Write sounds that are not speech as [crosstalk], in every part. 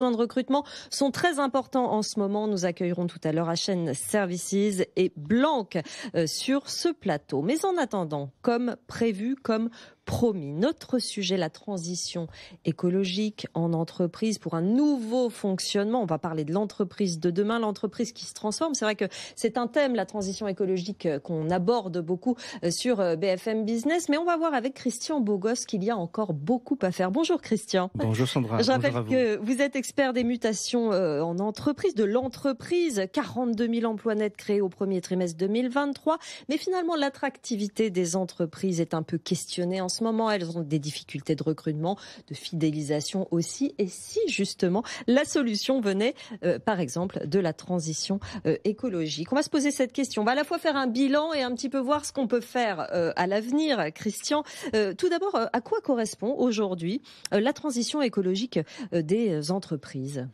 de recrutement sont très importants en ce moment. Nous accueillerons tout à l'heure chaîne Services et Blanc euh, sur ce plateau. Mais en attendant, comme prévu, comme promis. Notre sujet, la transition écologique en entreprise pour un nouveau fonctionnement. On va parler de l'entreprise de demain, l'entreprise qui se transforme. C'est vrai que c'est un thème, la transition écologique, euh, qu'on aborde beaucoup euh, sur euh, BFM Business. Mais on va voir avec Christian Bogos qu'il y a encore beaucoup à faire. Bonjour Christian. Bonjour Sandra. Je rappelle que vous. êtes expert des mutations en entreprise, de l'entreprise. 42 000 emplois nets créés au premier trimestre 2023. Mais finalement, l'attractivité des entreprises est un peu questionnée en ce moment. Elles ont des difficultés de recrutement, de fidélisation aussi. Et si justement la solution venait, euh, par exemple, de la transition euh, écologique On va se poser cette question. On va à la fois faire un bilan et un petit peu voir ce qu'on peut faire euh, à l'avenir, Christian. tout d'abord, à quoi correspond aujourd'hui la transition écologique des entreprises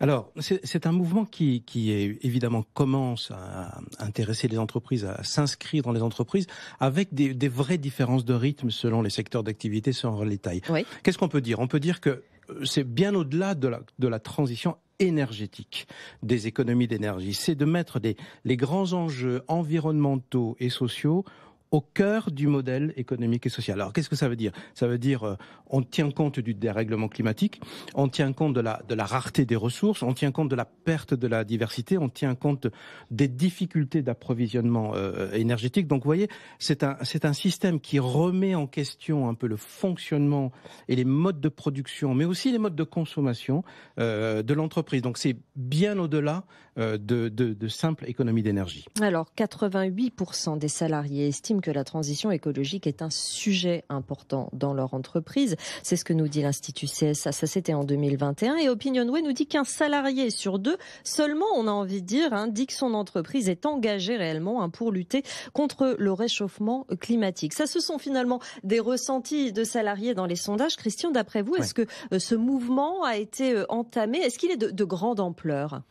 Alors, c'est un mouvement qui, qui est, évidemment commence à intéresser les entreprises, à s'inscrire dans les entreprises, avec des vraies différences de rythme selon les les secteurs d'activité sont en détail. Qu'est-ce qu'on peut dire On peut dire que euh, c'est bien au-delà de la, transition énergétique, des économies d'énergie. C'est de mettre les grands enjeux environnementaux et sociaux au cœur du modèle économique et social. Alors qu'est-ce que ça veut dire Ça veut dire euh, on tient compte du dérèglement climatique, on tient compte de la, rareté des ressources, on tient compte de la perte de la diversité, on tient compte des difficultés d'approvisionnement euh, énergétique. Donc vous voyez, c'est un, un système qui remet en question un peu le fonctionnement et les modes de production, mais aussi les modes de consommation euh, de l'entreprise. Donc c'est bien au-delà euh, de, de, de simple économie d'énergie. Alors, 88% des salariés estiment que la transition écologique est un sujet important dans leur entreprise. C'est ce que nous dit l'Institut CSA. Ça, c'était en 2021. Et Opinionway nous dit qu'un salarié sur deux, seulement, on a envie de dire, hein, dit que son entreprise est engagée réellement hein, pour lutter contre le réchauffement climatique. Ça, ce sont finalement des ressentis de salariés dans les sondages. Christian, d'après vous, est-ce que euh, ce mouvement a été euh, entamé Est-ce qu'il est de grande ampleur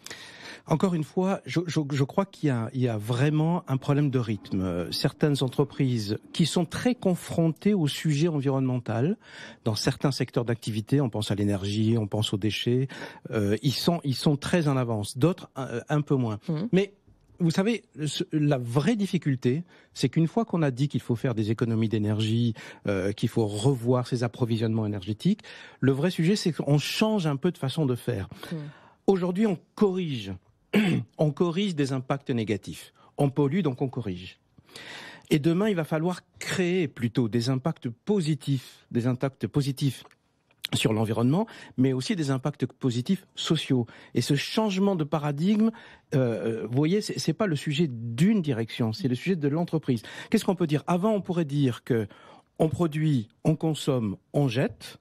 encore une fois, je, crois qu'il y, a vraiment un problème de rythme. Certaines entreprises qui sont très confrontées au sujet environnemental, dans certains secteurs d'activité, on pense à l'énergie, on pense aux déchets, euh, ils, sont, ils sont très en avance, d'autres euh, un, peu moins. Mmh. Mais vous savez, la vraie difficulté, c'est qu'une fois qu'on a dit qu'il faut faire des économies d'énergie, euh, qu'il faut revoir ses approvisionnements énergétiques, le vrai sujet, c'est qu'on change un peu de façon de faire. Mmh. Aujourd'hui, on corrige [clears throat] on corrige des impacts négatifs. On pollue, donc on corrige. Et demain, il va falloir créer plutôt des impacts positifs, des impacts positifs sur l'environnement, mais aussi des impacts positifs sociaux. Et ce changement de paradigme, euh, euh, vous voyez, ce n'est pas le sujet d'une direction, c'est le sujet de l'entreprise. Qu'est-ce qu'on peut dire Avant, on pourrait dire que on produit, on consomme, on jette.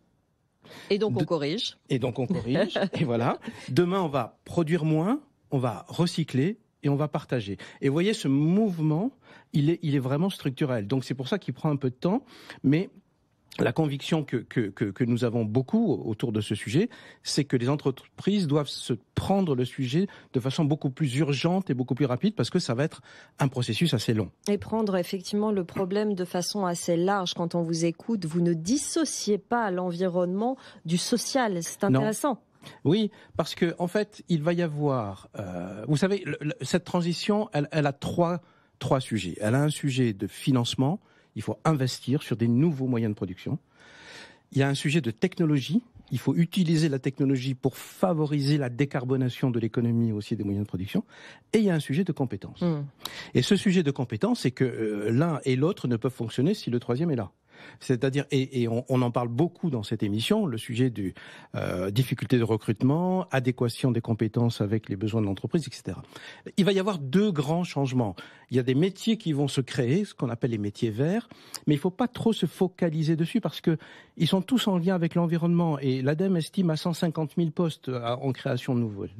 Et donc on corrige. Et donc on corrige. [laughs] et voilà. Demain, on va produire moins, on va recycler et on va partager. Et vous voyez, ce mouvement, il est, vraiment structurel. Donc c'est pour ça qu'il prend un peu de temps, mais la conviction que, nous avons beaucoup autour de ce sujet, c'est que les entreprises doivent se prendre le sujet de façon beaucoup plus urgente et beaucoup plus rapide parce que ça va être un processus assez long. Et prendre effectivement le problème de façon assez large. Quand on vous écoute, vous ne dissociez pas l'environnement du social. C'est intéressant. Oui, parce que en fait, il va y avoir, euh, vous savez, cette transition, elle, a trois trois sujets. Elle a un sujet de financement. Il faut investir sur des nouveaux moyens de production. Il y a un sujet de technologie. Il faut utiliser la technologie pour favoriser la décarbonation de l'économie aussi des moyens de production. Et il y a un sujet de compétences. Hmm. Et ce sujet de compétences, c'est que euh, l'un et l'autre ne peuvent fonctionner si le troisième est là. C'est-à-dire, et, on, en parle beaucoup dans cette émission, le sujet du euh, difficulté de recrutement, adéquation des compétences avec les besoins de l'entreprise, etc. Il va y avoir deux grands changements. Il y a des métiers qui vont se créer, ce qu'on appelle les métiers verts, mais il ne faut pas trop se focaliser dessus parce que ils sont tous en lien avec l'environnement et l'ADEME estime à 150 000 postes en création nouvelle.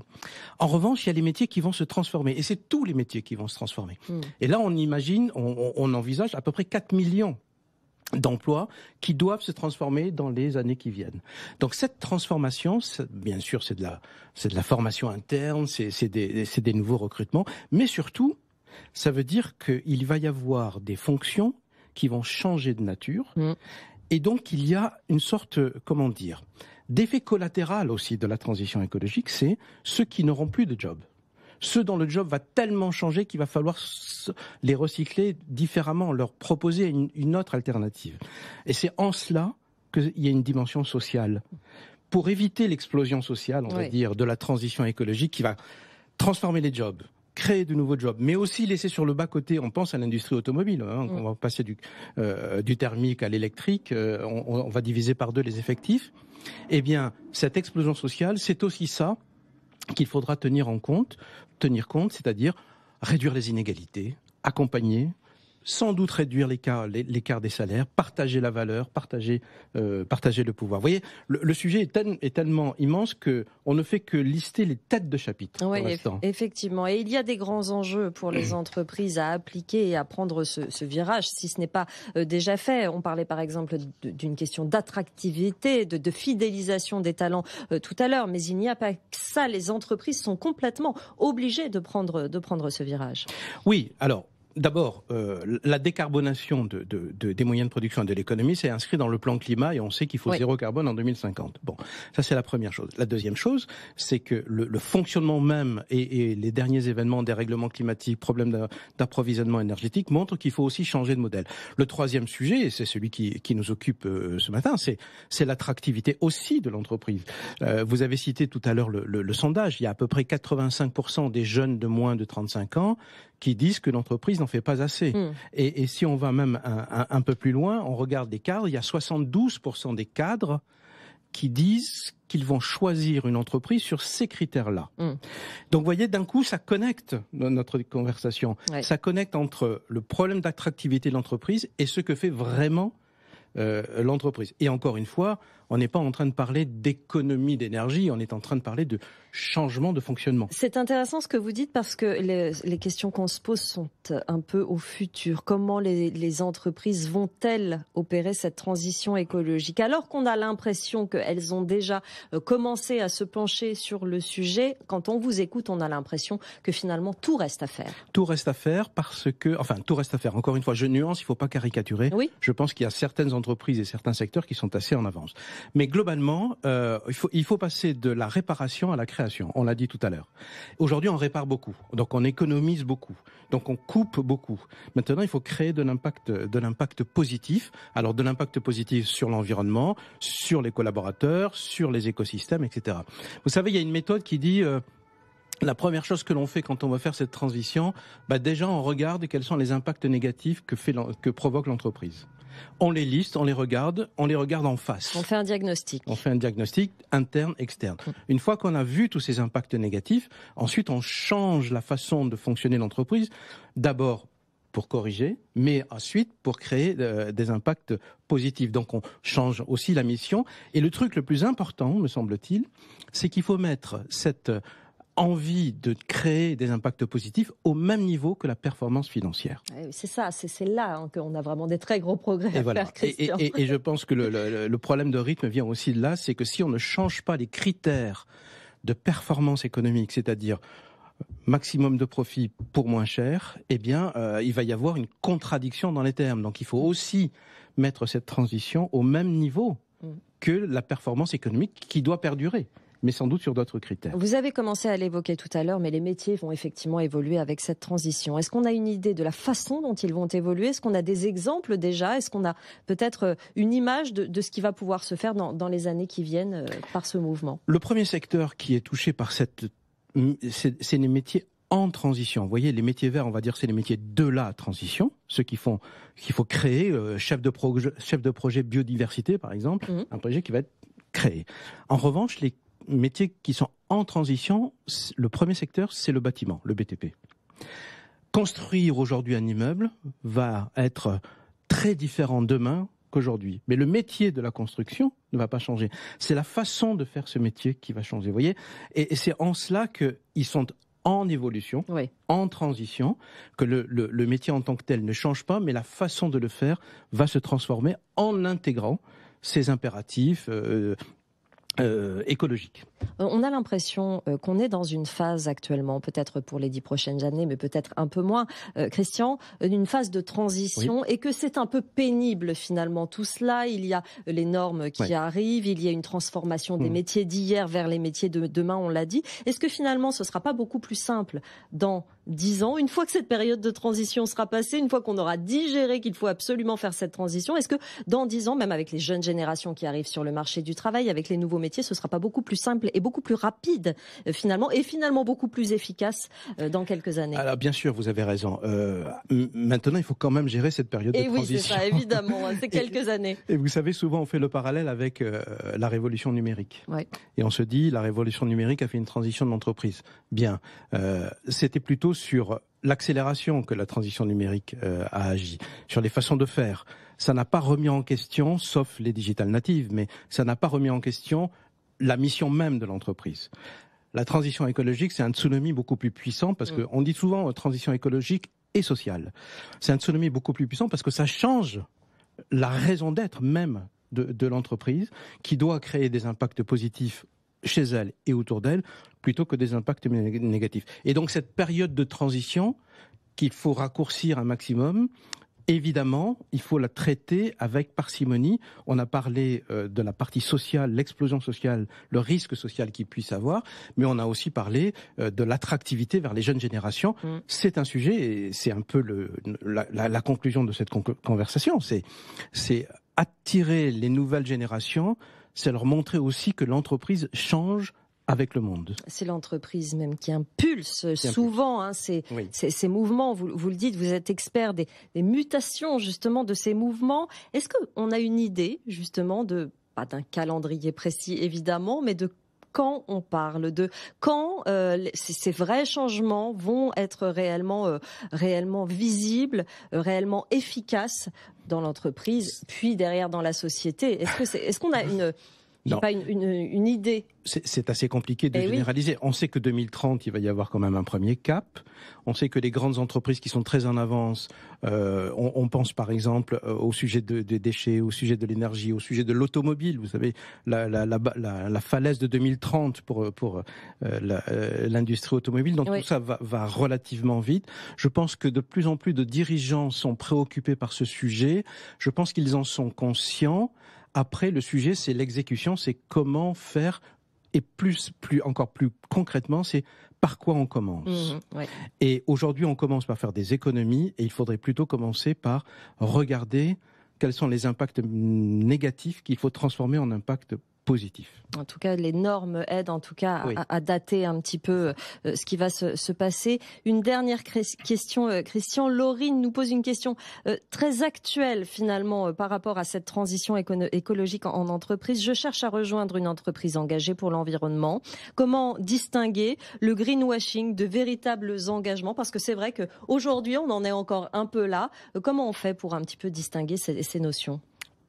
En revanche, il y a les métiers qui vont se transformer et c'est tous les métiers qui vont se transformer. Mmh. Et là, on imagine, on, on envisage à peu près 4 millions d'emplois qui doivent se transformer dans les années qui viennent. Donc cette transformation, bien sûr, c'est de la c'est de la formation interne, c'est des nouveaux recrutements, mais surtout, ça veut dire qu'il va y avoir des fonctions qui vont changer de nature, mm. et donc il y a une sorte, comment dire, d'effet collatéral aussi de la transition écologique, c'est ceux qui n'auront plus de job ceux dont le job va tellement changer qu'il va falloir les recycler différemment, leur proposer une, autre alternative. Et c'est en cela qu'il y a une dimension sociale. Pour éviter l'explosion sociale, on va dire, de la transition écologique qui va transformer les jobs, créer de nouveaux jobs, mais aussi laisser sur le bas côté. On pense à l'industrie automobile. Hein, mm. On va passer du, euh, thermique à l'électrique. Euh, on, va diviser par deux les effectifs. Eh bien, cette explosion sociale, c'est aussi ça qu'il faudra tenir en compte tenir compte, c'est-à-dire réduire les inégalités, accompagner, sans doute réduire l'écart, des salaires, partager la valeur, partager, euh, le pouvoir. Vous voyez, le, sujet est, tellement immense que on ne fait que lister les têtes de chapitre. effectivement. Et il y a des grands enjeux pour les [clears throat] entreprises à appliquer et à prendre ce, virage, si ce n'est pas euh, déjà fait. On parlait par exemple d'une question d'attractivité, de, fidélisation des talents euh, tout à l'heure, mais il n'y a pas que ça. Les entreprises sont complètement obligées de prendre, de prendre ce virage. Oui, alors D'abord, euh, la décarbonation des moyens de production et de l'économie, c'est inscrit dans le plan climat et on sait qu'il faut zéro carbone en 2050. Bon, ça c'est la première chose. La deuxième chose, c'est que le, fonctionnement même et, les derniers événements, des règlements climatiques, problèmes d'approvisionnement énergétique montrent qu'il faut aussi changer de modèle. Le troisième sujet, c'est celui qui, nous occupe euh, ce matin, c'est l'attractivité aussi de l'entreprise. Euh, vous avez cité tout à l'heure le, le sondage, il y a à peu près 85% des jeunes de moins de 35 ans qui disent que l'entreprise n'en fait pas assez. Hmm. Et, si on va même un, peu plus loin, on regarde des cadres, il y a 72% des cadres qui disent qu'ils vont choisir une entreprise sur ces critères-là. Hmm. Donc vous voyez, d'un coup, ça connecte notre conversation. Ça connecte entre le problème d'attractivité de l'entreprise et ce que fait vraiment euh, l'entreprise. Et encore une fois, on n'est pas en train de parler d'économie d'énergie, on est en train de parler de changement de fonctionnement. C'est intéressant ce que vous dites parce que les, questions qu'on se pose sont un peu au futur. Comment les, entreprises vont-elles opérer cette transition écologique Alors qu'on a l'impression qu'elles ont déjà euh, commencé à se pencher sur le sujet, quand on vous écoute, on a l'impression que finalement tout reste à faire. Tout reste à faire parce que, enfin, tout reste à faire. Encore une fois, je nuance, il ne faut pas caricaturer. Oui. Je pense qu'il y a certaines entreprises et certains secteurs qui sont assez en avance. Mais globalement, euh, il, faut, il faut passer de la réparation à la création on l'a dit tout à l'heure. Aujourd'hui, on répare beaucoup. Donc, on économise beaucoup. Donc, on coupe beaucoup. Maintenant, il faut créer de l'impact, positif. Alors, de l'impact positif sur l'environnement, sur les collaborateurs, sur les écosystèmes, etc. Vous savez, il y a une méthode qui dit, euh, la première chose que l'on fait quand on va faire cette transition, bah, déjà on regarde quels sont les impacts négatifs que provoque l'entreprise on les liste, on les regarde, on les regarde en face. On fait un diagnostic. On fait un diagnostic interne, externe. Mm. Une fois qu'on a vu tous ces impacts négatifs, ensuite on change la façon de fonctionner l'entreprise. D'abord pour corriger, mais ensuite pour créer euh, des impacts positifs. Donc on change aussi la mission. Et le truc le plus important, me semble-t-il, c'est qu'il faut mettre cette envie de créer des impacts positifs au même niveau que la performance financière. Eh c'est ça, c'est là hein, qu'on a vraiment des très gros progrès et à faire, Christian. Et, je pense que le, problème de rythme vient aussi de là, c'est que si on ne change pas les critères de performance économique, c'est-à-dire maximum de profit pour moins cher, eh bien, euh, il va y avoir une contradiction dans les termes. Donc, il faut aussi mettre cette transition au même niveau mm. que la performance économique qui doit perdurer mais sans doute sur d'autres critères. Vous avez commencé à l'évoquer tout à l'heure, mais les métiers vont effectivement évoluer avec cette transition. Est-ce qu'on a une idée de la façon dont ils vont évoluer Est-ce qu'on a des exemples déjà Est-ce qu'on a peut-être euh, une image de, ce qui va pouvoir se faire dans, les années qui viennent euh, par ce mouvement Le premier secteur qui est touché par cette... C'est les métiers en transition. Vous voyez, les métiers verts, on va dire, c'est les métiers de la transition, ceux qui font, qu'il faut créer, euh, chef de projet, chef de projet biodiversité, par exemple, mmh. un projet qui va être créé. En revanche, les métiers qui sont en transition, le premier secteur, c'est le bâtiment, le BTP. Construire aujourd'hui un immeuble va être très différent demain qu'aujourd'hui. Mais le métier de la construction ne va pas changer. C'est la façon de faire ce métier qui va changer, voyez Et, c'est en cela qu'ils sont en évolution, en transition, que le, métier en tant que tel ne change pas, mais la façon de le faire va se transformer en intégrant ces impératifs euh, euh, écologique. Euh, on a l'impression euh, qu'on est dans une phase actuellement, peut-être pour les dix prochaines années, mais peut-être un peu moins, Christian, d'une phase de transition et que c'est un peu pénible finalement tout cela. Il y a les normes qui arrivent, il y a une transformation des mmh. métiers d'hier vers les métiers de demain, on l'a dit. Est-ce que finalement ce ne sera pas beaucoup plus simple dans 10 ans. Une fois que cette période de transition sera passée, une fois qu'on aura digéré qu'il faut absolument faire cette transition, est-ce que dans 10 ans, même avec les jeunes générations qui arrivent sur le marché du travail, avec les nouveaux métiers, ce sera pas beaucoup plus simple et beaucoup plus rapide euh, finalement, et finalement beaucoup plus efficace euh, dans quelques années Alors bien sûr, vous avez raison. Euh, maintenant, il faut quand même gérer cette période de eh transition. Oui, ça, évidemment. Hein, c'est [laughs] quelques années. Et vous savez, souvent on fait le parallèle avec la révolution numérique. Et on se dit, la révolution numérique a fait une transition de l'entreprise. Bien, c'était plutôt sur l'accélération que la transition numérique euh, a agi, sur les façons de faire. Ça n'a pas remis en question, sauf les digitales natives, mais ça n'a pas remis en question la mission même de l'entreprise. La transition écologique, c'est un tsunami beaucoup plus puissant parce que mm. qu'on dit souvent euh, transition écologique et sociale. C'est un tsunami beaucoup plus puissant parce que ça change la raison d'être même de l'entreprise qui doit créer des impacts positifs chez elle et autour d'elle, plutôt que des impacts négatifs. Et donc cette période de transition qu'il faut raccourcir un maximum, Évidemment, il faut la traiter avec parcimonie. On a parlé euh, de la partie sociale, l'explosion sociale, le risque social qu'il puisse avoir, mais on a aussi parlé euh, de l'attractivité vers les jeunes générations. Mm. C'est un sujet, et c'est un peu la, conclusion de cette conversation, c'est attirer les nouvelles générations c'est leur montrer aussi que l'entreprise change avec le monde. C'est l'entreprise même qui impulse souvent hein, ces, mouvements. Vous, le dites, vous êtes expert des, des mutations justement de ces mouvements. Est-ce qu'on a une idée justement de, pas d'un calendrier précis évidemment, mais de quand on parle, de quand euh, ces vrais changements vont être réellement, euh, réellement visibles, euh, réellement efficaces dans l'entreprise, puis derrière dans la société. est-ce qu'on a une pas une, idée. C'est assez compliqué de eh généraliser. On sait que 2030, il va y avoir quand même un premier cap. On sait que les grandes entreprises qui sont très en avance, euh, on, pense par exemple euh, au sujet des déchets, au sujet de l'énergie, au sujet de l'automobile. Vous savez, la, falaise de 2030 pour, pour euh, l'industrie automobile. Donc tout ça va relativement vite. Je pense que de plus en plus de dirigeants sont préoccupés par ce sujet. Je pense qu'ils en sont conscients. Après, le sujet, c'est l'exécution, c'est comment faire, et plus, plus, encore plus concrètement, c'est par quoi on commence. Mmh, et aujourd'hui, on commence par faire des économies, et il faudrait plutôt commencer par regarder quels sont les impacts négatifs qu'il faut transformer en impacts en tout cas, les normes aident en tout cas à, dater un petit peu euh, ce qui va se, passer. Une dernière question, euh, Christian. Laurine nous pose une question euh, très actuelle finalement par rapport à cette transition écologique en, entreprise. Je cherche à rejoindre une entreprise engagée pour l'environnement. Comment distinguer le greenwashing de véritables engagements Parce que c'est vrai qu'aujourd'hui, on en est encore un peu là. comment on fait pour un petit peu distinguer ces notions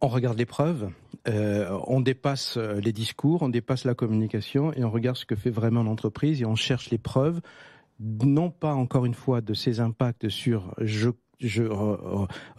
on regarde les preuves, euh, on dépasse euh, les discours, on dépasse la communication et on regarde ce que fait vraiment l'entreprise et on cherche les preuves, non pas encore une fois de ses impacts sur je je,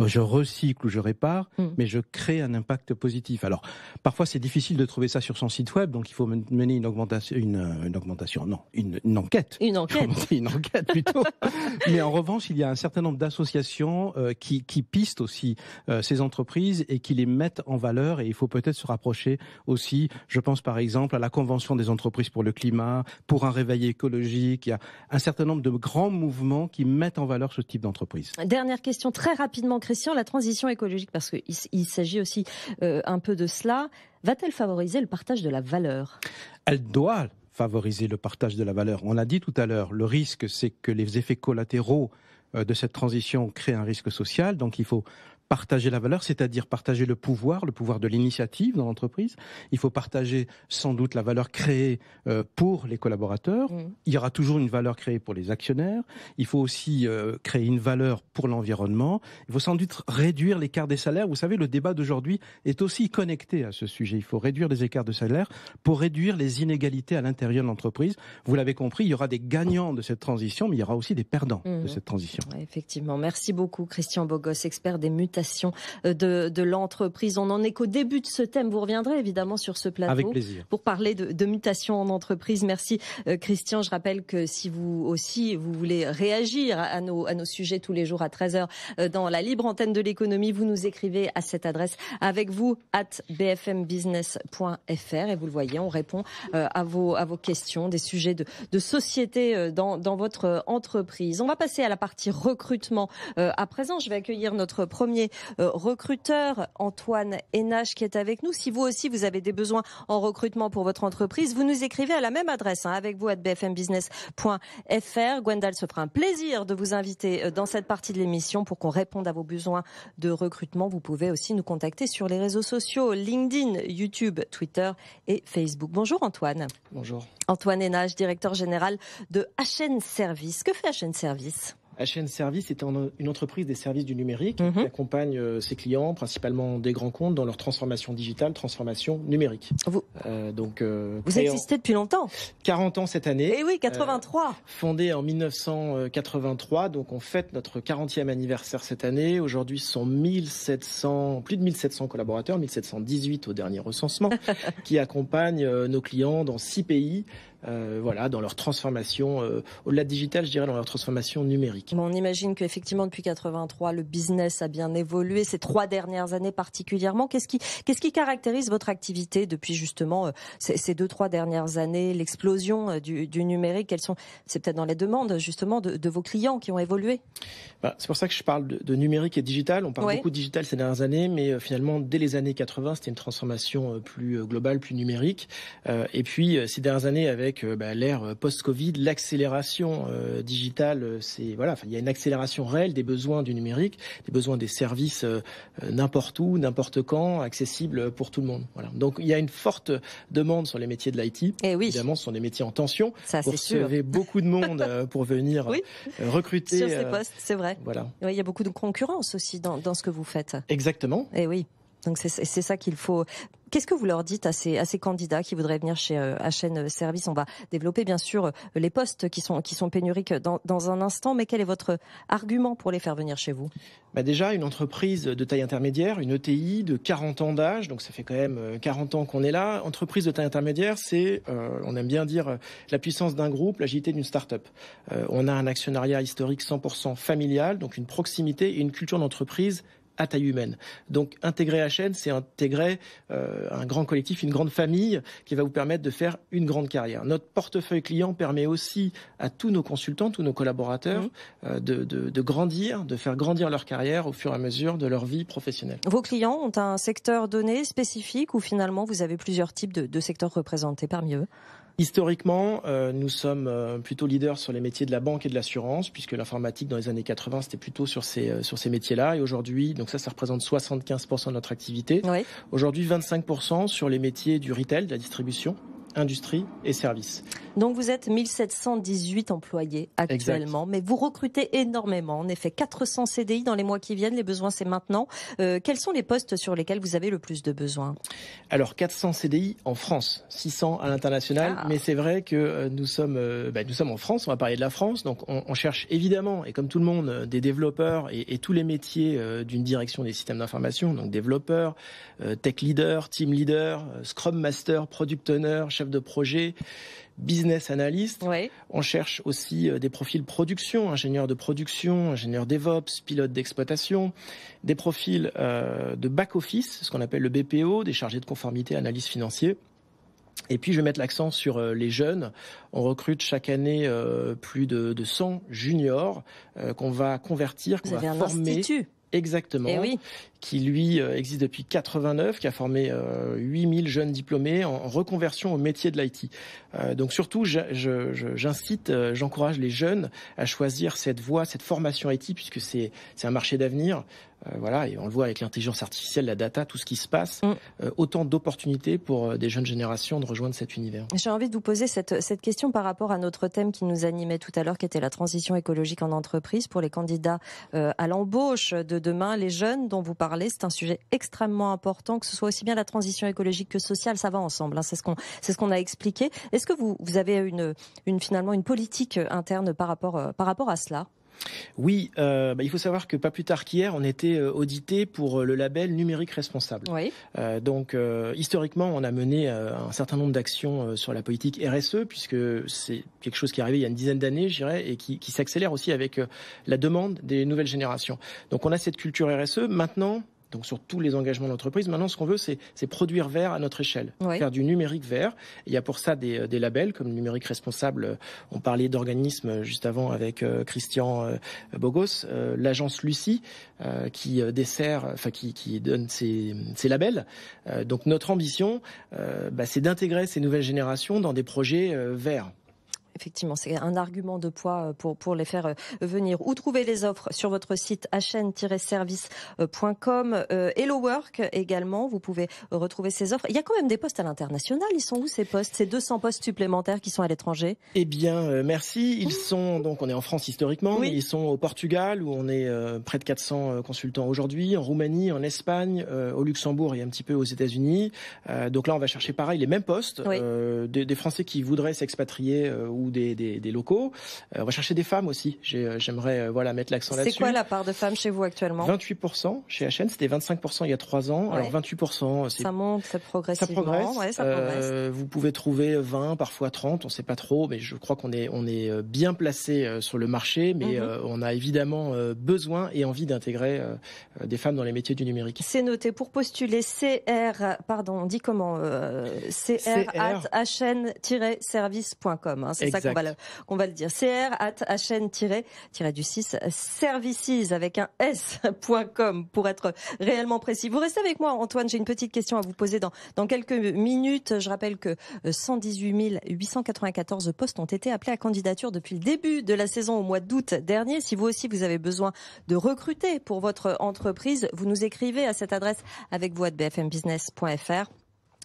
je recycle ou je répare, hmm. mais je crée un impact positif. Alors, parfois, c'est difficile de trouver ça sur son site web, donc il faut mener une augmentation, une, euh, une augmentation, non, une, une, enquête. Une enquête. [laughs] une enquête plutôt. [laughs] mais en revanche, il y a un certain nombre d'associations euh, qui, qui pistent aussi euh, ces entreprises et qui les mettent en valeur. Et il faut peut-être se rapprocher aussi. Je pense par exemple à la Convention des entreprises pour le climat, pour un réveil écologique. Il y a un certain nombre de grands mouvements qui mettent en valeur ce type d'entreprise dernière question très rapidement, Christian. La transition écologique, parce qu'il s'agit aussi euh, un peu de cela, va-t-elle favoriser le partage de la valeur Elle doit favoriser le partage de la valeur. On l'a dit tout à l'heure, le risque, c'est que les effets collatéraux euh, de cette transition créent un risque social. Donc il faut partager la valeur, c'est-à-dire partager le pouvoir, le pouvoir de l'initiative dans l'entreprise. Il faut partager sans doute la valeur créée euh, pour les collaborateurs. Mmh. Il y aura toujours une valeur créée pour les actionnaires. Il faut aussi euh, créer une valeur pour l'environnement. Il faut sans doute réduire l'écart des salaires. Vous savez, le débat d'aujourd'hui est aussi connecté à ce sujet. Il faut réduire les écarts de salaire pour réduire les inégalités à l'intérieur de l'entreprise. Vous l'avez compris, il y aura des gagnants de cette transition, mais il y aura aussi des perdants de mmh. cette transition. effectivement. Merci beaucoup, Christian Bogos, expert des mutations euh, de, de l'entreprise. On en est qu'au début de ce thème. Vous reviendrez évidemment sur ce plateau pour parler de, de mutation en entreprise. Merci euh, Christian. Je rappelle que si vous aussi vous voulez réagir à nos, à nos sujets tous les jours à 13h euh, dans la libre antenne de l'économie, vous nous écrivez à cette adresse avec vous at bfmbusiness.fr et vous le voyez, on répond à, vos, à vos questions, des sujets de, de société dans, dans votre entreprise. On va passer à la partie recrutement à présent. Je vais accueillir notre premier euh, recruteur Antoine Hénache qui est avec nous. Si vous aussi vous avez des besoins en recrutement pour votre entreprise, vous nous écrivez à la même adresse, hein, avec vous à bfmbusiness.fr. Gwendal se fera un plaisir de vous inviter euh, dans cette partie de l'émission pour qu'on réponde à vos besoins de recrutement. Vous pouvez aussi nous contacter sur les réseaux sociaux, LinkedIn, YouTube, Twitter et Facebook. Bonjour Antoine. Bonjour. Antoine Hénage, directeur général de HN Service. Que fait HN Service HN Service est une entreprise des services du numérique mm-hmm. qui accompagne euh, ses clients, principalement des grands comptes, dans leur transformation digitale, transformation numérique. Vous, euh, donc, euh, vous existez depuis longtemps 40 ans cette année. Et eh oui, 83 Fondée en 1983, donc on fête notre 40e anniversaire cette année. Aujourd'hui, ce sont 1700, plus de 1700 collaborateurs, 1718 au dernier recensement, [laughs] qui accompagnent nos clients dans six pays euh, voilà, dans leur transformation, euh, au-delà digital, je dirais, dans leur transformation numérique. on imagine qu'effectivement, depuis 83, le business a bien évolué, ces trois dernières années particulièrement. Qu'est-ce qui, caractérise votre activité depuis justement euh, ces, deux, trois dernières années, l'explosion du, numérique sont, c'est peut-être dans les demandes justement de, vos clients qui ont évolué bah, C'est pour ça que je parle de, numérique et digital. On parle beaucoup de digital ces dernières années, mais finalement, dès les années 80, c'était une transformation plus globale, plus numérique. et puis, ces dernières années, avec avec euh, bah, l'ère euh, post-Covid, l'accélération euh, digitale, c'est voilà, il y a une accélération réelle des besoins du numérique, des besoins des services n'importe où, n'importe quand, accessibles pour tout le monde. Voilà. Donc il y a une forte demande sur les métiers de l'IT. Et eh oui. Évidemment, ce sont des métiers en tension. Ça, Vous recevez beaucoup de monde pour venir recruter sur ces postes, c'est vrai. Voilà. il y a beaucoup de concurrence aussi dans, dans ce que vous faites. Exactement. Et eh oui. Donc c'est ça qu'il faut. Qu'est-ce que vous leur dites à ces, candidats qui voudraient venir chez HN euh, Service On va développer bien sûr euh, les postes qui sont, qui sont pénuriques dans, un instant, mais quel est votre argument pour les faire venir chez vous bah Déjà, une entreprise de taille intermédiaire, une ETI de 40 ans d'âge, donc ça fait quand même 40 euh, ans qu'on est là. Entreprise de taille intermédiaire, c'est, on aime bien dire, la puissance d'un groupe, l'agilité d'une start-up. on a un actionnariat historique 100% familial, donc une proximité et une culture d'entreprise à taille humaine. Donc intégrer HN, c'est intégrer euh, un grand collectif, une grande famille qui va vous permettre de faire une grande carrière. Notre portefeuille client permet aussi à tous nos consultants, tous nos collaborateurs mmh. euh, de, grandir, de faire grandir leur carrière au fur et à mesure de leur vie professionnelle. Vos clients ont un secteur donné spécifique ou finalement vous avez plusieurs types de secteurs représentés parmi eux Historiquement, euh, nous sommes euh, plutôt leaders sur les métiers de la banque et de l'assurance, puisque l'informatique dans les années 80 c'était plutôt sur ces euh, sur ces métiers-là. Et aujourd'hui, donc ça, ça représente 75% de notre activité. Aujourd'hui, 25% sur les métiers du retail, de la distribution, industrie et services. Donc vous êtes 1718 employés actuellement, mais vous recrutez énormément. En effet, 400 CDI dans les mois qui viennent, les besoins c'est maintenant. Euh, quels sont les postes sur lesquels vous avez le plus de besoins Alors 400 CDI en France, 600 à l'international, ah. mais c'est vrai que euh, nous sommes, euh, bah, nous sommes en France, on va parler de la France, donc on, cherche évidemment, et comme tout le monde, des développeurs et, et tous les métiers d'une direction des systèmes d'information, donc développeurs, tech leader, team leader, scrum master, product owner, chef de projet, business analyst. On cherche aussi euh, des profils production, ingénieur de production, ingénieur DevOps, pilote d'exploitation, des profils euh, de back-office, ce qu'on appelle le BPO, des chargés de conformité, analyse financier. Et puis je vais mettre l'accent sur euh, les jeunes. On recrute chaque année plus de, 100 juniors qu'on va convertir, qu'on va former. Exactement. Eh qui lui euh, existe depuis 89, qui a formé 8000 euh, jeunes diplômés en reconversion au métier de l'IT. Euh, donc surtout, j'incite, j'encourage les jeunes à choisir cette voie, cette formation IT, puisque c'est un marché d'avenir. Euh, voilà, et on le voit avec l'intelligence artificielle, la data, tout ce qui se passe, mm. euh, autant d'opportunités pour euh, des jeunes générations de rejoindre cet univers. J'ai envie de vous poser cette, question par rapport à notre thème qui nous animait tout à l'heure, qui était la transition écologique en entreprise pour les candidats à l'embauche de demain, les jeunes dont vous parlez. C'est un sujet extrêmement important, que ce soit aussi bien la transition écologique que sociale, ça va ensemble. Hein, c'est ce qu'on a expliqué. Est-ce que vous avez une, finalement une politique interne par par rapport à cela? Oui, euh, bah, il faut savoir que pas plus tard qu'hier, on était euh, audité pour euh, le label numérique responsable. Euh, donc historiquement, on a mené un certain nombre d'actions sur la politique RSE, puisque c'est quelque chose qui est arrivé il y a une dizaine d'années, je dirais, et qui, qui s'accélère aussi avec la demande des nouvelles générations. Donc on a cette culture RSE. Maintenant, donc sur tous les engagements de l'entreprise. Maintenant, ce qu'on veut, c'est produire vert à notre échelle, faire du numérique vert. il y a pour ça des, labels comme numérique responsable. Euh, on parlait d'organismes euh, juste avant avec euh, Christian Bogos, l'agence Lucie qui dessert, enfin qui, donne ces labels. donc notre ambition, bah, c'est d'intégrer ces nouvelles générations dans des projets verts. Effectivement, c'est un argument de poids euh, pour, pour les faire euh, venir. Ou trouver les offres sur votre site hn-service.com. Euh, Hello Work également, vous pouvez retrouver ces offres. Il y a quand même des postes à l'international. Ils sont où ces postes Ces 200 postes supplémentaires qui sont à l'étranger Eh bien, merci. Ils oh. sont, donc on est en France historiquement, ils sont au Portugal où on est près de 400 consultants aujourd'hui, en Roumanie, en Espagne, au Luxembourg et un petit peu aux États-Unis. donc là, on va chercher pareil les mêmes postes, des, Français qui voudraient s'expatrier des, locaux. Euh, on va chercher des femmes aussi. Euh, j'aimerais euh, voilà mettre l'accent là-dessus. C'est quoi la part de femmes chez vous actuellement 28% chez HN, c'était 25% il y a trois ans. Alors 28%, ça monte, ça progresse. Ça progresse. vous pouvez trouver 20, parfois 30, on ne sait pas trop, mais je crois qu'on est bien placé sur le marché, mais mhm. on a évidemment besoin et envie d'intégrer des femmes dans les métiers du numérique. C'est noté pour postuler CR, pardon, on dit comment CR, at hn-service.com. C'est ça qu'on va, le, dire. CR at hn-du-6 services avec un s.com [laughs] pour être réellement précis. Vous restez avec moi, Antoine. J'ai une petite question à vous poser dans, dans quelques minutes. Je rappelle que 118 euh, 894 postes ont été appelés à candidature depuis le début de la saison au mois d'août dernier. Si vous aussi vous avez besoin de recruter pour votre entreprise, vous nous écrivez à cette adresse avec vous bfmbusiness.fr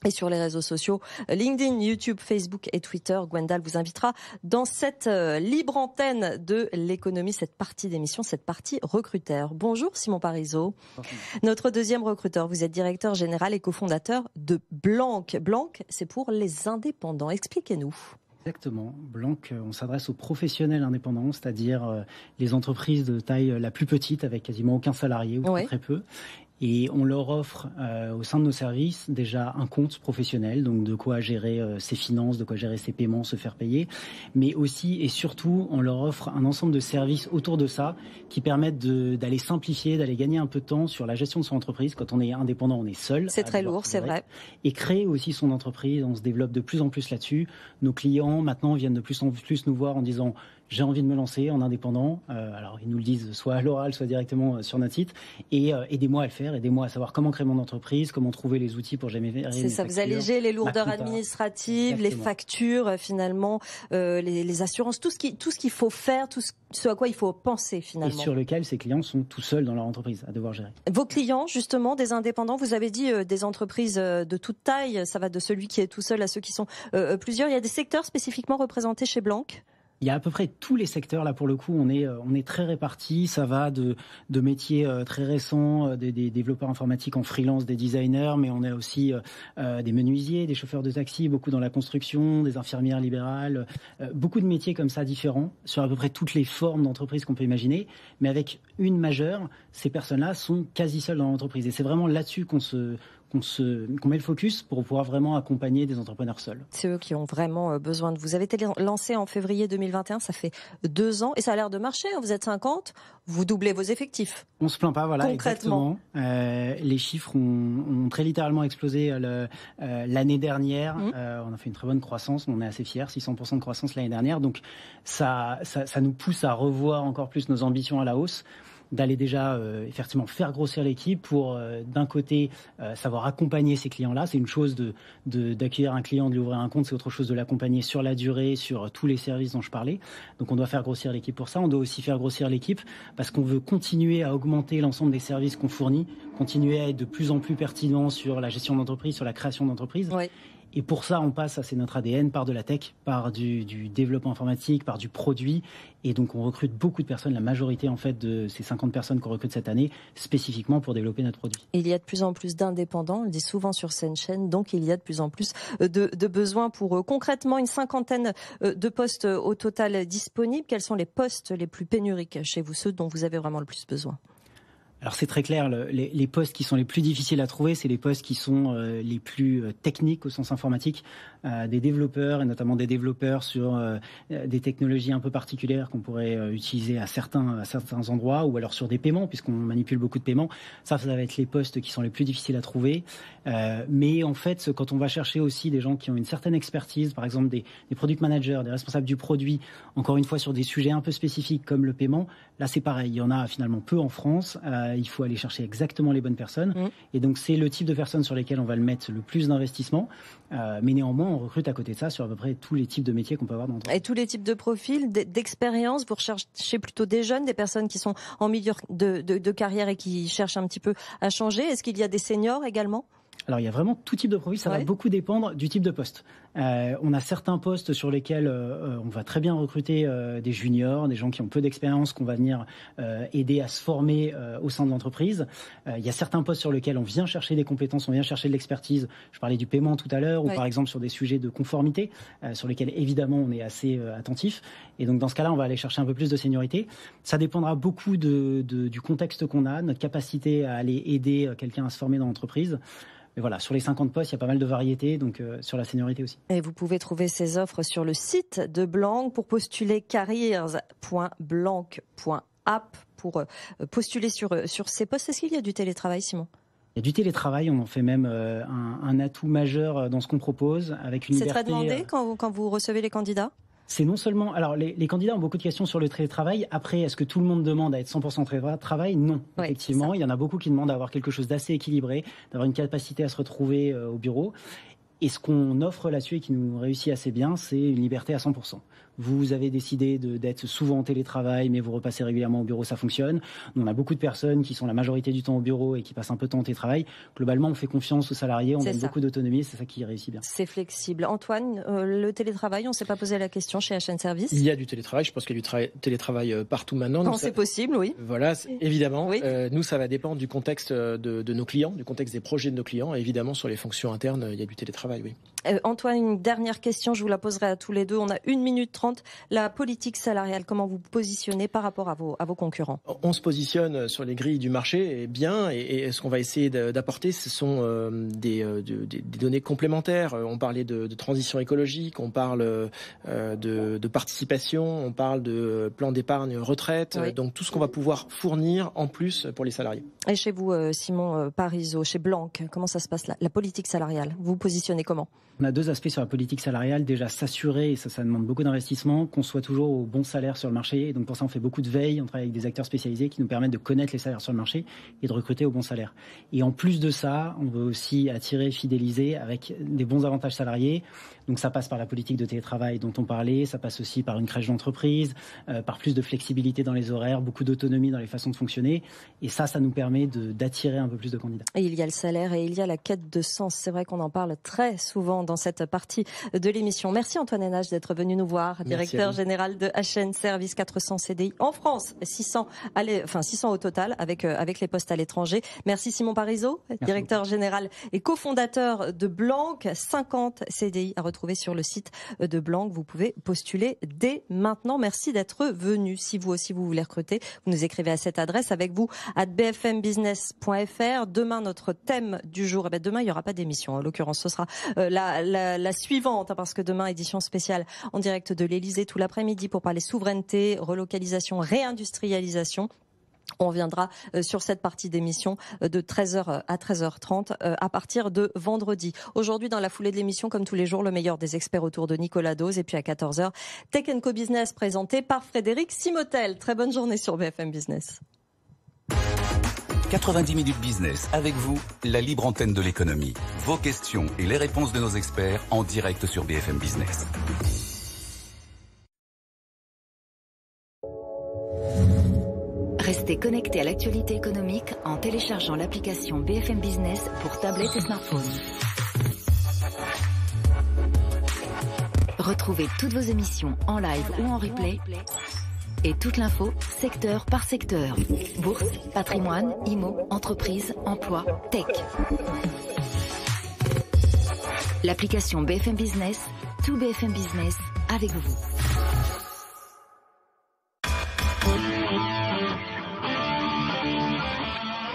et sur les réseaux sociaux LinkedIn, YouTube, Facebook et Twitter. Gwendal vous invitera dans cette euh, libre antenne de l'économie, cette partie d'émission, cette partie recruteur. Bonjour Simon Parizeau. Notre deuxième recruteur, vous êtes directeur général et cofondateur de Blanc. Blanc, c'est pour les indépendants. Expliquez-nous. Exactement. Blanc, euh, on s'adresse aux professionnels indépendants, c'est-à-dire euh, les entreprises de taille la plus petite avec quasiment aucun salarié ou très peu, et on leur offre euh, au sein de nos services déjà un compte professionnel, donc de quoi gérer euh, ses finances, de quoi gérer ses paiements, se faire payer, mais aussi et surtout on leur offre un ensemble de services autour de ça qui permettent d'aller simplifier, d'aller gagner un peu de temps sur la gestion de son entreprise. Quand on est indépendant, on est seul. C'est très lourd, c'est vrai. Et créer aussi son entreprise, on se développe de plus en plus là-dessus. Nos clients maintenant viennent de plus en plus nous voir en disant j'ai envie de me lancer en indépendant. Euh, alors, ils nous le disent soit à l'oral, soit directement euh, sur notre site. Et euh, aidez-moi à le faire, aidez-moi à savoir comment créer mon entreprise, comment trouver les outils pour jamais rien ça, vous allégez les lourdeurs administratives, les factures, finalement, les, assurances, tout ce qui, tout ce qu'il faut faire, tout ce, ce, à quoi il faut penser finalement. Et sur lequel ces clients sont tout seuls dans leur entreprise à devoir gérer. Vos clients, justement, des indépendants, vous avez dit des entreprises de toute taille, ça va de celui qui est tout seul à ceux qui sont plusieurs. Il y a des secteurs spécifiquement représentés chez Blanc il y a à peu près tous les secteurs. Là, pour le coup, on est, euh, on est très répartis. Ça va de, de métiers euh, très récents, euh, des, développeurs informatiques en freelance, des designers, mais on a aussi des menuisiers, des chauffeurs de taxi, beaucoup dans la construction, des infirmières libérales, beaucoup de métiers comme ça différents sur à peu près toutes les formes d'entreprises qu'on peut imaginer. Mais avec une majeure, ces personnes-là sont quasi seules dans l'entreprise. Et c'est vraiment là-dessus qu'on se qu'on met le focus pour pouvoir vraiment accompagner des entrepreneurs seuls. C'est eux qui ont vraiment euh, besoin de vous. Avez été lancé en février 2021, ça fait deux ans, et ça a l'air de marcher. Hein. Vous êtes 50, vous doublez vos effectifs. On se plaint pas, voilà. Concrètement. Euh, les chiffres ont, très littéralement explosé euh, l'année dernière. Mmh. on a fait une très bonne croissance, on est assez fiers, 600% de croissance l'année dernière. Donc ça nous pousse à revoir encore plus nos ambitions à la hausse d'aller déjà euh, effectivement faire grossir l'équipe pour euh, d'un côté euh, savoir accompagner ces clients-là. C'est une chose de, d'accueillir un client, de lui ouvrir un compte, c'est autre chose de l'accompagner sur la durée, sur tous les services dont je parlais. Donc on doit faire grossir l'équipe pour ça. On doit aussi faire grossir l'équipe parce qu'on veut continuer à augmenter l'ensemble des services qu'on fournit, continuer à être de plus en plus pertinent sur la gestion d'entreprise, sur la création d'entreprise. Et pour ça, on passe, c'est notre ADN, par de la tech, par du, développement informatique, par du produit. Et donc, on recrute beaucoup de personnes, la majorité en fait de ces 50 personnes qu'on recrute cette année, spécifiquement pour développer notre produit. Il y a de plus en plus d'indépendants, on le dit souvent sur cette chaîne, donc il y a de plus en plus euh, de, de besoins pour eux. Concrètement, une cinquantaine euh, de postes euh, au total disponibles. Quels sont les postes les plus pénuriques chez vous, ceux dont vous avez vraiment le plus besoin alors c'est très clair, les, postes qui sont les plus difficiles à trouver, c'est les postes qui sont euh, les plus euh, techniques au sens informatique, euh, des développeurs et notamment des développeurs sur des technologies un peu particulières qu'on pourrait utiliser à certains, à certains endroits ou alors sur des paiements puisqu'on manipule beaucoup de paiements. Ça, ça va être les postes qui sont les plus difficiles à trouver. mais en fait, quand on va chercher aussi des gens qui ont une certaine expertise, par exemple des, product managers, des responsables du produit, encore une fois sur des sujets un peu spécifiques comme le paiement, là c'est pareil, il y en a finalement peu en France. Euh, il faut aller chercher exactement les bonnes personnes. Mm. Et donc, c'est le type de personnes sur lesquelles on va le mettre le plus d'investissement. Euh, mais néanmoins, on recrute à côté de ça sur à peu près tous les types de métiers qu'on peut avoir dans Et tous les types de profils, d'expériences vous recherchez plutôt des jeunes, des personnes qui sont en milieu de carrière et qui cherchent un petit peu à changer. Est-ce qu'il y a des seniors également alors il y a vraiment tout type de profil, ça va beaucoup dépendre du type de poste. Euh, on a certains postes sur lesquels euh, euh, on va très bien recruter euh, des juniors, des gens qui ont peu d'expérience, qu'on va venir aider à se former au sein de l'entreprise. il y a certains postes sur lesquels on vient chercher des compétences, on vient chercher de l'expertise. Je parlais du paiement tout à l'heure, ou par exemple sur des sujets de conformité, sur lesquels évidemment on est assez attentif. Et donc dans ce cas-là, on va aller chercher un peu plus de seniorité. Ça dépendra beaucoup de, de, du contexte qu'on a, notre capacité à aller aider quelqu'un à se former dans l'entreprise. Mais voilà, sur les 50 postes, il y a pas mal de variétés, donc euh, sur la seniorité aussi. Et vous pouvez trouver ces offres sur le site de Blanc pour postuler careers.blanc.app pour euh, postuler sur, euh, sur ces postes. Est-ce qu'il y a du télétravail, Simon il y a du télétravail, on en fait même un, atout majeur dans ce qu'on propose. avec une C'est très demandé quand quand vous recevez les candidats c'est non seulement. Alors, les, candidats ont beaucoup de questions sur le travail. Après, est-ce que tout le monde demande à être 100% télétravail Non. Effectivement, il y en a beaucoup qui demandent à avoir quelque chose d'assez équilibré, d'avoir une capacité à se retrouver euh, au bureau. Et ce qu'on offre là-dessus et qui nous réussit assez bien, c'est une liberté à 100%. Vous avez décidé d'être souvent en télétravail, mais vous repassez régulièrement au bureau, ça fonctionne. On a beaucoup de personnes qui sont la majorité du temps au bureau et qui passent un peu de temps en télétravail. Globalement, on fait confiance aux salariés, on donne beaucoup d'autonomie, c'est ça qui réussit bien. C'est flexible. Antoine, euh, le télétravail, on ne s'est pas posé la question chez HN Service Il y a du télétravail, je pense qu'il y a du télétravail euh, partout maintenant. Quand c'est possible, oui. Voilà, évidemment. Euh, nous, ça va dépendre du contexte de, nos clients, du contexte des projets de nos clients. évidemment, sur les fonctions internes, il y a du télétravail. Euh, Antoine, une dernière question, je vous la poserai à tous les deux. On a une minute 30. La politique salariale, comment vous positionnez par rapport à vos, concurrents On se positionne sur les grilles du marché et bien. Et, ce qu'on va essayer d'apporter, ce sont euh, euh, des, données complémentaires. On parlait de, transition écologique, on parle de, participation, on parle de plan d'épargne retraite. Donc tout ce qu'on va pouvoir fournir en plus pour les salariés. Et chez vous, Simon Parizeau, chez Blanc, comment ça se passe La politique salariale, vous, vous positionnez et comment on a deux aspects sur la politique salariale. Déjà, s'assurer, et ça, ça demande beaucoup d'investissement, qu'on soit toujours au bon salaire sur le marché. Et donc, pour ça, on fait beaucoup de veille. On travaille avec des acteurs spécialisés qui nous permettent de connaître les salaires sur le marché et de recruter au bon salaire. Et en plus de ça, on veut aussi attirer, fidéliser avec des bons avantages salariés. Donc, ça passe par la politique de télétravail dont on parlait. Ça passe aussi par une crèche d'entreprise, euh, par plus de flexibilité dans les horaires, beaucoup d'autonomie dans les façons de fonctionner. Et ça, ça nous permet d'attirer un peu plus de candidats. Et il y a le salaire et il y a la quête de sens. C'est vrai qu'on en parle très souvent dans cette partie de l'émission. Merci Antoine Hénage d'être venu nous voir, directeur général de HN Service 400 CDI en France, 600, allez, enfin 600 au total avec, euh, avec les postes à l'étranger. Merci Simon Parizeau, directeur général et cofondateur de Blanc, 50 CDI à retrouver sur le site de Blanc. Vous pouvez postuler dès maintenant. Merci d'être venu. Si vous aussi vous voulez recruter, vous nous écrivez à cette adresse avec vous à bfmbusiness.fr. Demain, notre thème du jour, eh ben, demain, il n'y aura pas d'émission. En l'occurrence, ce sera euh, la, suivante, hein, parce que demain, édition spéciale en direct de l'Elysée tout l'après-midi pour parler souveraineté, relocalisation, réindustrialisation. On viendra euh, sur cette partie d'émission euh, de 13h à 13h30 à partir de vendredi. Aujourd'hui, dans la foulée de l'émission, comme tous les jours, le meilleur des experts autour de Nicolas Dose. Et puis à 14h, Tech Co Business présenté par Frédéric Simotel. Très bonne journée sur BFM Business. 90 minutes business avec vous, la libre antenne de l'économie. Vos questions et les réponses de nos experts en direct sur BFM Business. Restez connectés à l'actualité économique en téléchargeant l'application BFM Business pour tablette et smartphone. Retrouvez toutes vos émissions en live ou en replay et toute l'info secteur par secteur. Bourse, patrimoine, IMO, entreprise, emploi, tech. L'application BFM Business, tout BFM Business avec vous.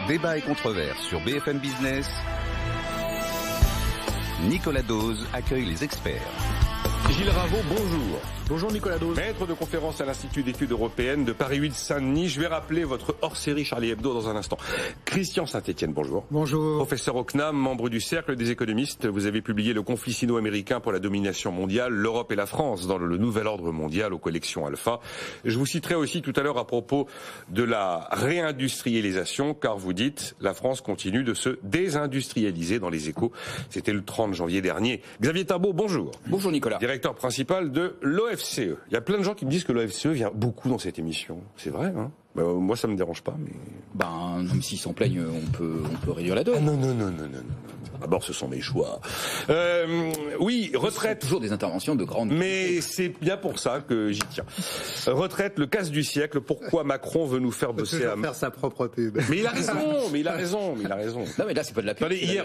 Débat et controverse sur BFM Business. Nicolas Dose accueille les experts. Gilles Raveau, bonjour. Bonjour Nicolas Dose. Maître de conférence à l'Institut d'études européennes de Paris 8 Saint-Denis. Je vais rappeler votre hors-série Charlie Hebdo dans un instant. Christian Saint-Etienne, bonjour. Bonjour. Professeur au membre du Cercle des économistes, vous avez publié Le conflit sino-américain pour la domination mondiale, l'Europe et la France dans le nouvel ordre mondial aux collections Alpha. Je vous citerai aussi tout à l'heure à propos de la réindustrialisation, car vous dites la France continue de se désindustrialiser dans les échos. C'était le 30 janvier dernier. Xavier Tabot, bonjour. Bonjour Nicolas. Direct directeur principal de l'OFCE. Il y a plein de gens qui me disent que l'OFCE vient beaucoup dans cette émission. C'est vrai, hein bah, moi, ça me dérange pas, mais. Ben, même s'ils s'en plaignent, on peut, on peut réduire la dose. Ah, non, non, non, non, non, D'abord, ce sont mes choix. Euh, oui, retraite. Toujours des interventions de grande. Mais c'est bien pour ça que j'y tiens. Retraite, le casse du siècle. Pourquoi Macron veut nous faire bosser à faire sa propre Mais il a raison. Mais il a raison. Mais il a raison. Non, mais là, c'est pas de la pub. Non, hier,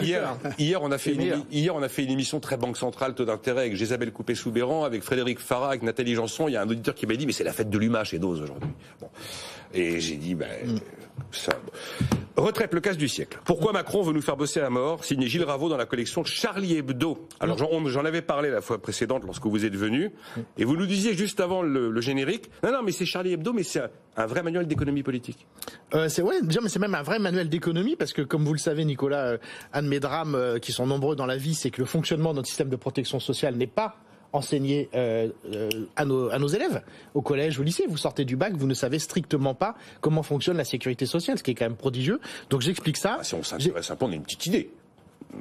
hier, ah, hier, on a fait une, hier, on a fait une émission très banque centrale, taux d'intérêt avec Jésabelle Coupé-Soubéran, avec Frédéric Farah, avec Nathalie Janson. Il y a un auditeur qui m'a dit, mais c'est la fête de l'humain chez Dose aujourd'hui. Et j'ai dit, ben, ça... Retraite, le casse du siècle. Pourquoi Macron veut nous faire bosser à mort Signé Gilles Raveau dans la collection Charlie Hebdo. Alors j'en avais parlé la fois précédente lorsque vous êtes venu, et vous nous disiez juste avant le, générique, non, non, mais c'est Charlie Hebdo, mais c'est un, vrai manuel d'économie politique. Euh, c'est ouais, mais c'est même un vrai manuel d'économie parce que comme vous le savez, Nicolas, euh, un de mes drames euh, qui sont nombreux dans la vie, c'est que le fonctionnement de notre système de protection sociale n'est pas enseigner euh, euh, à, nos, à nos élèves, au collège, au lycée. Vous sortez du bac, vous ne savez strictement pas comment fonctionne la sécurité sociale, ce qui est quand même prodigieux. Donc j'explique ça. Ah, si on s'intéresse un on a une petite idée. Hmm.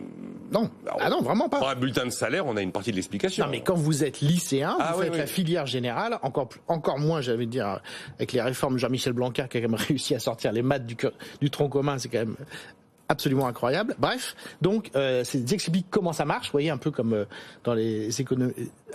Non. Ah, ah non, vraiment pas. Pour un bulletin de salaire, on a une partie de l'explication. Non, mais quand vous êtes lycéen, ah, vous faites la filière générale, encore encore moins, j'avais dire, avec les réformes Jean-Michel Blanquer qui a quand même [laughs] réussi à sortir les maths du, du tronc commun, c'est quand même absolument incroyable. Bref, donc euh, c'est comment ça marche, vous voyez un peu comme euh, dans les économies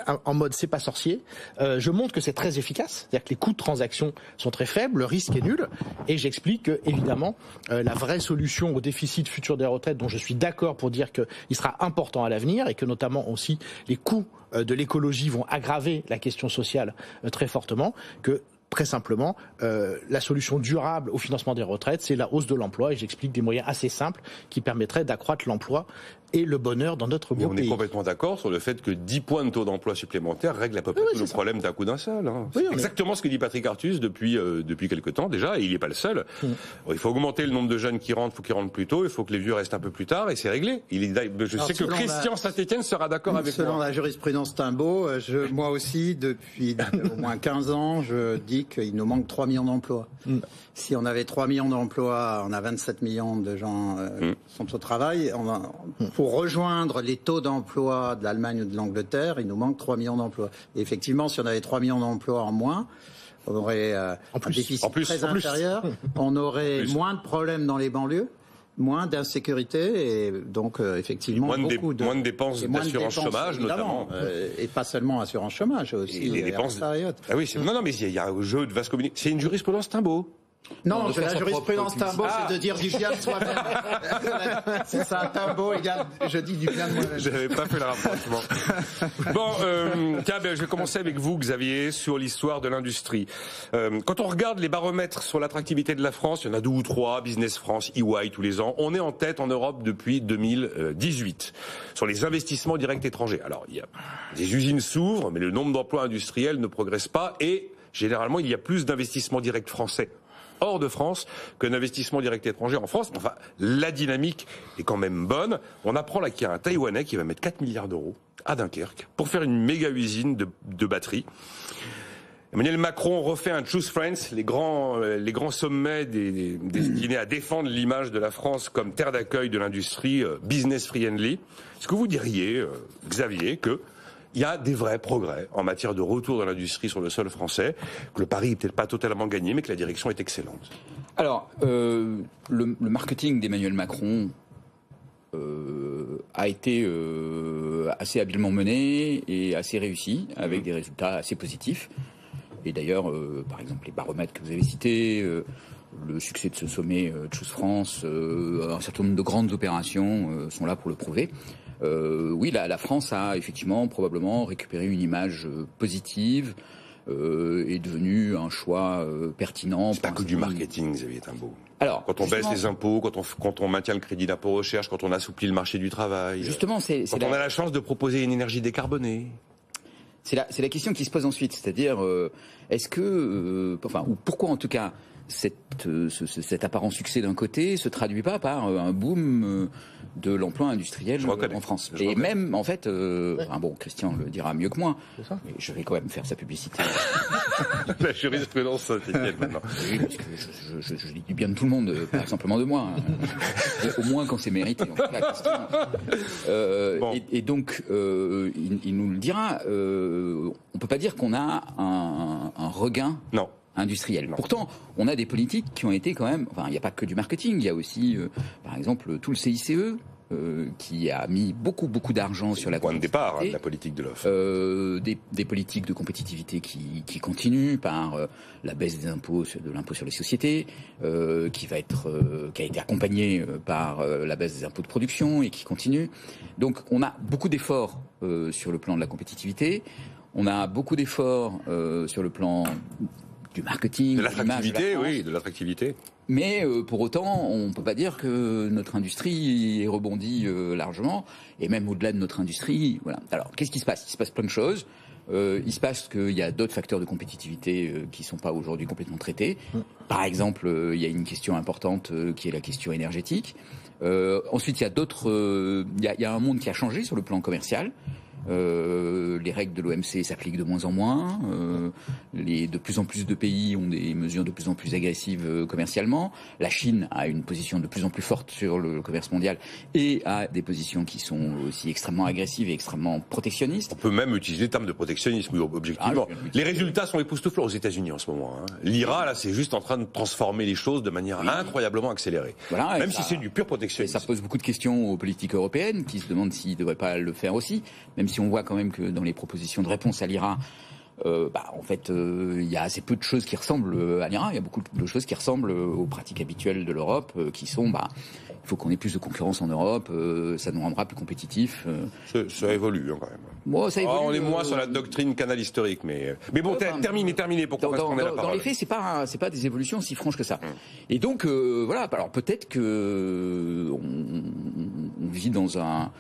euh, en mode c'est pas sorcier. Euh, je montre que c'est très efficace, c'est-à-dire que les coûts de transaction sont très faibles, le risque est nul et j'explique évidemment la vraie solution au déficit futur des retraites dont je suis d'accord pour dire qu'il sera important à l'avenir et que notamment aussi les coûts de l'écologie vont aggraver la question sociale très fortement, que très simplement, euh, la solution durable au financement des retraites, c'est la hausse de l'emploi. Et j'explique des moyens assez simples qui permettraient d'accroître l'emploi et le bonheur dans notre monde. on est complètement d'accord sur le fait que 10 points de taux d'emploi supplémentaires règlent à peu près le problème d'un coup d'un seul. Hein. Oui, exactement ce que dit Patrick Artus depuis euh, depuis quelque temps déjà, et il n'est pas le seul. Il faut augmenter le nombre de jeunes qui rentrent, il faut qu'ils rentrent plus tôt, il faut que les vieux restent un peu plus tard, et c'est réglé. Je sais que Christian Saint-Etienne sera d'accord avec selon Selon la jurisprudence Timbo, euh, je, moi aussi, depuis [laughs] au moins 15 ans, je dis qu'il nous manque 3 millions d'emplois. Mm. Si on avait 3 millions d'emplois, on a 27 millions de gens euh, mm. sont au travail. On a, pour rejoindre les taux d'emploi de l'Allemagne ou de l'Angleterre, il nous manque 3 millions d'emplois. effectivement, si on avait 3 millions d'emplois en moins, on aurait euh, plus, un déficit plus, très en inférieur, on aurait moins de problèmes dans les banlieues, moins d'insécurité et donc euh, effectivement moins de, dépenses d'assurance chômage notamment euh, et pas seulement assurance chômage aussi les dépenses ah oui non non mais il y, a un jeu de vaste communication c'est une jurisprudence Timbaud. Non, la jurisprudence un c'est de dire du bien de [laughs] soi c'est ça, Tambo égale, je dis du bien de moi J'avais pas fait le rapprochement. [laughs] Bon, euh, tiens, ben, je vais commencer avec vous, Xavier, sur l'histoire de l'industrie. Euh, quand on regarde les baromètres sur l'attractivité de la France, il y en a deux ou trois, Business France, EY tous les ans, on est en tête en Europe depuis 2018 sur les investissements directs étrangers. Alors, il y a, des usines s'ouvrent, mais le nombre d'emplois industriels ne progresse pas et généralement, il y a plus d'investissements directs français hors de France que investissement direct étranger en France. Enfin, la dynamique est quand même bonne. On apprend là qu'il y a un Taïwanais qui va mettre 4 milliards d'euros à Dunkerque pour faire une méga usine de, batteries. Emmanuel Macron refait un Choose France, les grands, euh, les grands sommets destinés à défendre l'image de la France comme terre d'accueil de l'industrie euh, business friendly. Est-ce que vous diriez, euh, Xavier, que il y a des vrais progrès en matière de retour de l'industrie sur le sol français, que le pari n'est peut-être pas totalement gagné, mais que la direction est excellente. Alors, euh, le, marketing d'Emmanuel Macron euh, a été euh, assez habilement mené et assez réussi, avec mmh. des résultats assez positifs. Et d'ailleurs, par exemple, les baromètres que vous avez cités, le succès de ce sommet Choose France, un certain nombre de grandes opérations sont là pour le prouver. Euh, oui, la, la, France a effectivement probablement récupéré une image euh, positive. Euh, est devenu un choix euh, pertinent. C'est pas que du marketing, Xavier Timbaud. Alors, quand on baisse les impôts, quand on, quand on maintient le crédit d'impôt recherche, quand on assouplit le marché du travail. Euh, justement, c'est quand on a la chance de proposer une énergie décarbonée. C'est la, la, question qui se pose ensuite, c'est-à-dire est-ce que, enfin, ou pourquoi en tout cas, cette, euh, cet apparent succès d'un côté se traduit pas par euh, un boom euh, de l'emploi industriel en France. et même, en fait, un bon, Christian le dira mieux que moi, mais je vais quand même faire sa publicité. [laughs] La jurisprudence saint maintenant. Oui, je, dis du bien de tout le monde, pas simplement de moi. Hein. [laughs] Au moins quand c'est mérité. et, donc, il, nous le dira, on peut pas dire qu'on a un, un regain. Non industriel Pourtant, on a des politiques qui ont été quand même, enfin, il n'y a pas que du marketing, il y a aussi, euh, par exemple, euh, tout le CICE, euh, qui a mis beaucoup beaucoup d'argent sur la point de départ hein, la politique de l'offre. des, politiques de compétitivité qui, qui continuent par la baisse des impôts de l'impôt sur les sociétés, qui va être qui a été accompagnée par la baisse des impôts de production et qui continue. Donc on a beaucoup d'efforts sur le plan de la compétitivité. On a beaucoup d'efforts sur le plan du marketing, de l'attractivité, oui, de l'attractivité. Mais euh, pour autant, on ne peut pas dire que notre industrie est rebondie euh, largement, et même au-delà de notre industrie. Voilà. Alors, qu'est-ce qui se passe Il se passe plein de choses. Euh, il se passe qu'il y a d'autres facteurs de compétitivité euh, qui ne sont pas aujourd'hui complètement traités. Mmh. Par exemple, il y a une question importante qui est la question énergétique. ensuite, il y a d'autres. Il y a, il y a un monde qui a changé sur le plan commercial. Euh, les règles de l'OMC s'appliquent de moins en moins. Euh, les, de plus en plus de pays ont des mesures de plus en plus agressives euh, commercialement. La Chine a une position de plus en plus forte sur le commerce mondial et a des positions qui sont aussi extrêmement agressives et extrêmement protectionnistes. On peut même utiliser le terme de protectionnisme, objectivement. Ah, les résultats sont époustouflants aux États-Unis en ce moment. Hein. L'IRA, là, c'est juste en train de transformer les choses de manière incroyablement accélérée. Voilà, même si c'est du pur protectionnisme. Ça pose beaucoup de questions aux politiques européennes qui se demandent s'ils ne devraient pas le faire aussi. Même si on voit quand même que dans les propositions de réponse à l'IRA, euh, bah, en fait, euh, il y a assez peu de choses qui ressemblent euh, à l'IRA. Il y a beaucoup de choses qui ressemblent aux pratiques habituelles de l'Europe, qui sont, bah, il faut qu'on ait plus de concurrence en Europe, ça nous rendra plus compétitifs. Ça, évolue hein, quand même. ça évolue, ah, on est moins sur la doctrine canal historique, mais mais bon, terminez, terminez terminé pour qu'on dans, dans, Dans les faits, c'est pas c'est pas des évolutions si franches que ça. Hum. Et donc voilà, alors peut-être que on vit dans un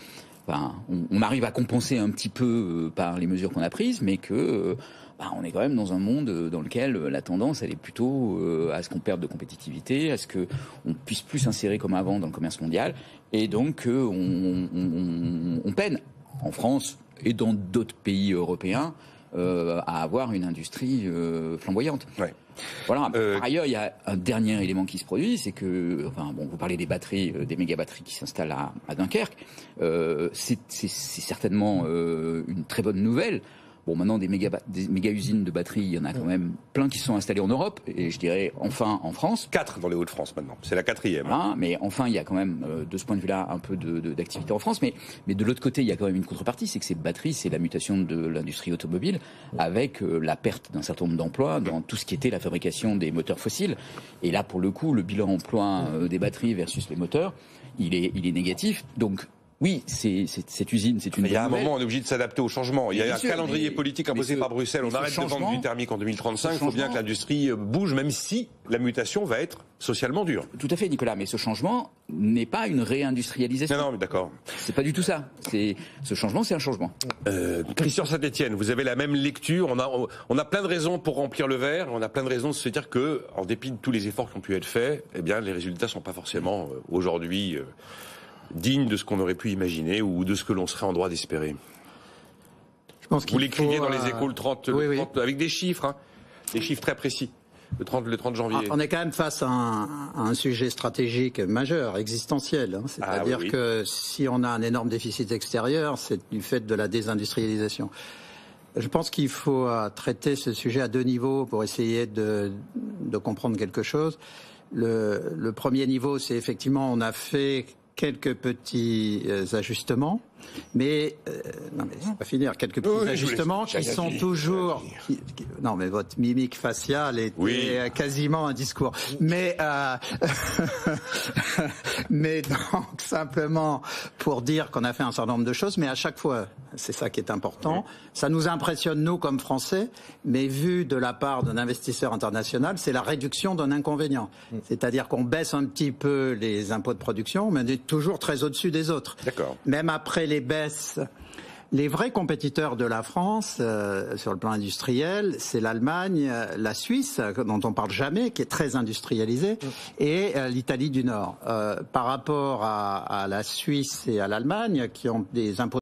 on, arrive à compenser un petit peu euh, par les mesures qu'on a prises, mais que euh, bah, on est quand même dans un monde euh, dans lequel la tendance, elle est plutôt à ce qu'on perde de compétitivité, à ce que on puisse plus s'insérer comme avant dans le commerce mondial, et donc on, on, peine en France et dans d'autres pays européens à avoir une industrie flamboyante. Voilà. Euh, par ailleurs, il y a un dernier élément qui se produit, c'est que, enfin, bon, vous parlez des batteries, euh, des méga batteries qui s'installent à, Dunkerque. Euh, c'est certainement une très bonne nouvelle. Bon, maintenant, des méga, méga usines de batteries, il y en a quand même plein qui sont installées en Europe, et je dirais enfin en France. Quatre dans les Hauts-de-France maintenant, c'est la quatrième. Hein. Hein, mais enfin, il y a quand même, euh, de ce point de vue-là, un peu d'activité de, d'activité en France. Mais, mais de l'autre côté, il y a quand même une contrepartie, c'est que ces batteries, c'est la mutation de l'industrie automobile, avec euh, la perte d'un certain nombre d'emplois dans tout ce qui était la fabrication des moteurs fossiles. Et là, pour le coup, le bilan emploi euh, des batteries versus les moteurs, il est, il est négatif. Donc, oui, c'est cette usine, c'est une. il y a un moment, on est obligé de s'adapter au changement. Il y a un calendrier politique imposé par Bruxelles. On arrête de vendre du thermique en 2035. Il faut bien que l'industrie euh, bouge, même si la mutation va être socialement dure. Tout à fait, Nicolas. Mais ce changement n'est pas une réindustrialisation. Non, non, mais d'accord. C'est pas du tout ça. ce changement, c'est un changement. Euh, Christian saint etienne vous avez la même lecture. On a, on a plein de raisons pour remplir le verre. On a plein de raisons de se dire que, en dépit de tous les efforts qui ont pu être faits, eh bien, les résultats sont pas forcément euh, aujourd'hui digne de ce qu'on aurait pu imaginer ou de ce que l'on serait en droit d'espérer. Vous l'écrivez dans les euh, échos le 30, avec des chiffres, hein. des chiffres très précis. Le 30, le 30, janvier. Ah, on est quand même face à un, sujet stratégique majeur, existentiel. Hein. C'est-à-dire ah que si on a un énorme déficit extérieur, c'est du fait de la désindustrialisation. Je pense qu'il faut euh, traiter ce sujet à deux niveaux pour essayer de, comprendre quelque chose. Le, le premier niveau, c'est effectivement, on a fait quelques petits euh, ajustements mais, euh, non, mais je finir. Quelques petits ajustements qui sont toujours. non, mais votre mimique faciale est quasiment un discours. Mais, euh, [laughs] mais donc, simplement pour dire qu'on a fait un certain nombre de choses, mais à chaque fois, c'est ça qui est important. Ça nous impressionne, nous, comme Français, mais vu de la part d'un investisseur international, c'est la réduction d'un inconvénient. Mm. C'est-à-dire qu'on baisse un petit peu les impôts de production, mais on est toujours très au-dessus des autres. Même après les Les vrais compétiteurs de la France euh, sur le plan industriel, c'est l'Allemagne, euh, la Suisse, dont on parle jamais, qui est très industrialisée, mm. et euh, l'Italie du Nord. par rapport à, à la Suisse et à l'Allemagne, qui ont des impôts